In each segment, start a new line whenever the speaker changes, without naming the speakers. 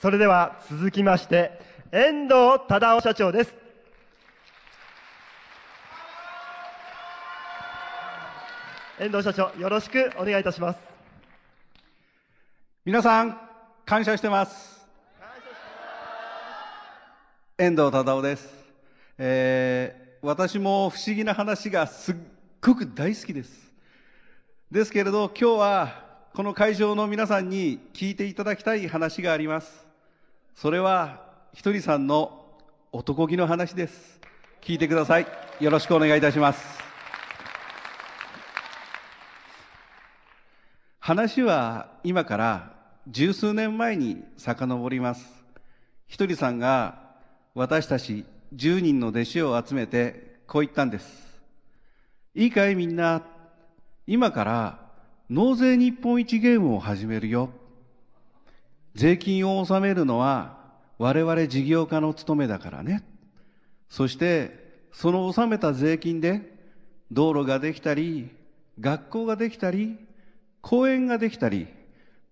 それでは続きまして、遠藤忠夫社長です。遠藤社長、よろしくお願いいたします。皆さん、感謝してます。遠藤忠夫です。えー、私も不思議な話がすっごく大好きです。ですけれど、今日はこの会場の皆さんに聞いていただきたい話があります。それはひとりさんの男気の話です聞いてくださいよろしくお願いいたします話は今から十数年前に遡りますひとりさんが私たち10人の弟子を集めてこう言ったんですいいかいみんな今から納税日本一ゲームを始めるよ税金を納めるのは我々事業家の務めだからね。そして、その納めた税金で道路ができたり、学校ができたり、公園ができたり、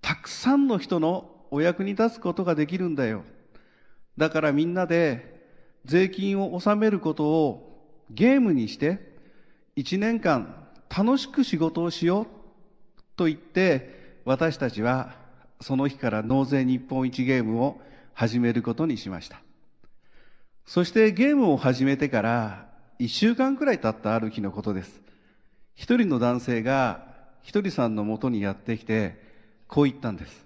たくさんの人のお役に立つことができるんだよ。だからみんなで税金を納めることをゲームにして、一年間楽しく仕事をしようと言って、私たちはその日から納税日本一ゲームを始めることにしました。そしてゲームを始めてから一週間くらい経ったある日のことです。一人の男性がひとりさんのもとにやってきて、こう言ったんです。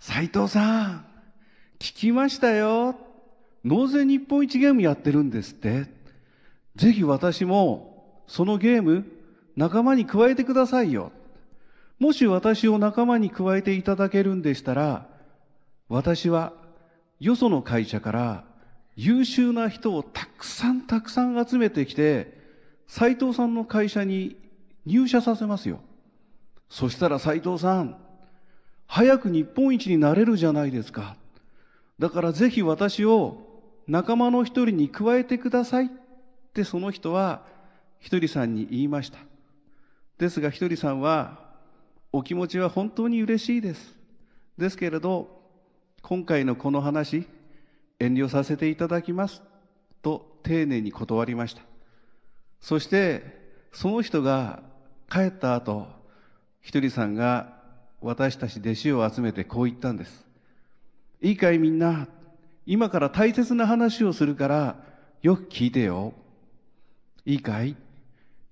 斉藤さん、聞きましたよ。納税日本一ゲームやってるんですって。ぜひ私もそのゲーム仲間に加えてくださいよ。もし私を仲間に加えていただけるんでしたら、私はよその会社から優秀な人をたくさんたくさん集めてきて、斎藤さんの会社に入社させますよ。そしたら斎藤さん、早く日本一になれるじゃないですか。だからぜひ私を仲間の一人に加えてくださいってその人はひとりさんに言いました。ですがひとりさんはお気持ちは本当に嬉しいです。ですけれど、今回のこの話、遠慮させていただきます。と丁寧に断りました。そして、その人が帰った後、ひとりさんが私たち弟子を集めてこう言ったんです。いいかいみんな、今から大切な話をするから、よく聞いてよ。いいかい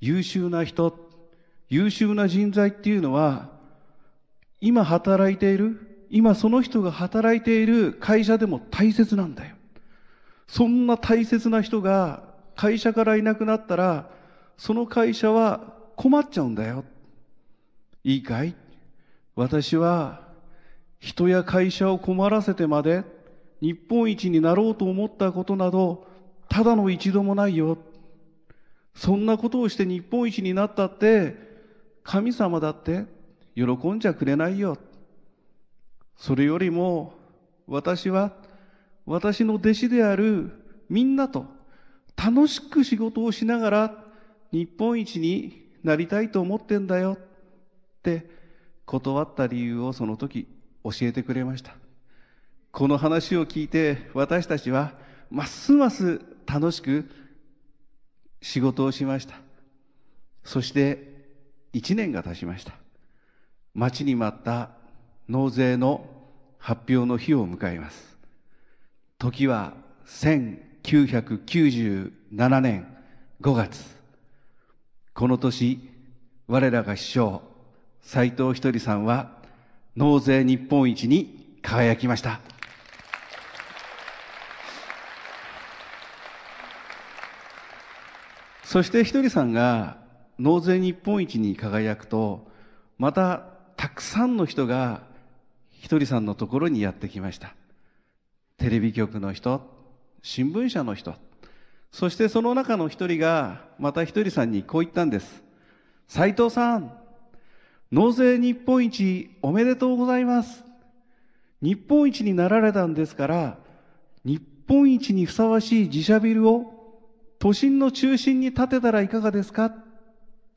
優秀な人優秀な人材っていうのは、今働いている、今その人が働いている会社でも大切なんだよ。そんな大切な人が会社からいなくなったら、その会社は困っちゃうんだよ。いいかい私は人や会社を困らせてまで日本一になろうと思ったことなど、ただの一度もないよ。そんなことをして日本一になったって、神様だって喜んじゃくれないよ。それよりも私は私の弟子であるみんなと楽しく仕事をしながら日本一になりたいと思ってんだよって断った理由をその時教えてくれました。この話を聞いて私たちはますます楽しく仕事をしました。そして1年が経ちました。待ちに待った納税の発表の日を迎えます。時は1997年5月。この年、我らが師匠、斎藤ひとりさんは、納税日本一に輝きました。そしてひとりさんが納税日本一に輝くと、またたくさんの人がひとりさんのところにやってきました。テレビ局の人、新聞社の人、そしてその中の一人がまたひとりさんにこう言ったんです。斉藤さん、納税日本一おめでとうございます。日本一になられたんですから、日本一にふさわしい自社ビルを都心の中心に建てたらいかがですか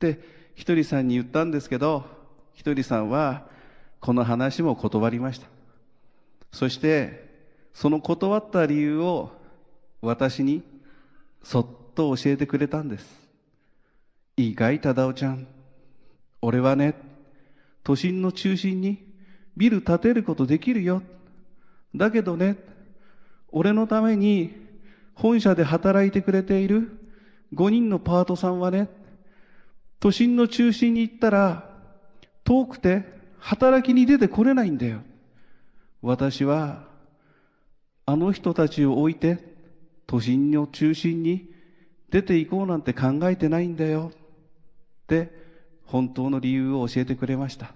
ってひとりさんに言ったんですけど、ひとりさんはこの話も断りました。そして、その断った理由を私にそっと教えてくれたんです。意外忠夫ちゃん、俺はね、都心の中心にビル建てることできるよ。だけどね、俺のために本社で働いてくれている5人のパートさんはね、都心の中心に行ったら、遠くて働きに出てこれないんだよ。私は、あの人たちを置いて、都心の中心に出て行こうなんて考えてないんだよ。って、本当の理由を教えてくれました。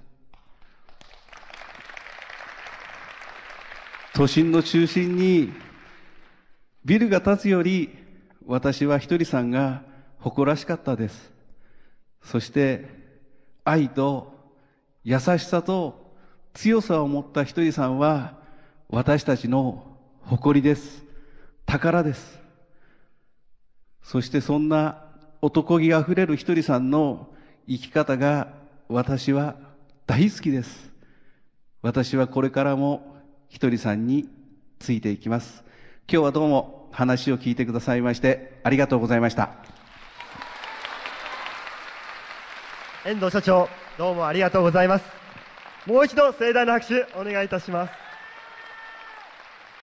都心の中心にビルが建つより私はひとりさんが誇らしかったです。そして愛と優しさと強さを持ったひとりさんは私たちの誇りです。宝です。そしてそんな男気あふれるひとりさんの生き方が私は大好きです。私はこれからもひとりさんについていきます。今日はどうも話を聞いてくださいましてありがとうございました。遠藤社長どうもありがとうございますもう一度盛大な拍手お願いいたします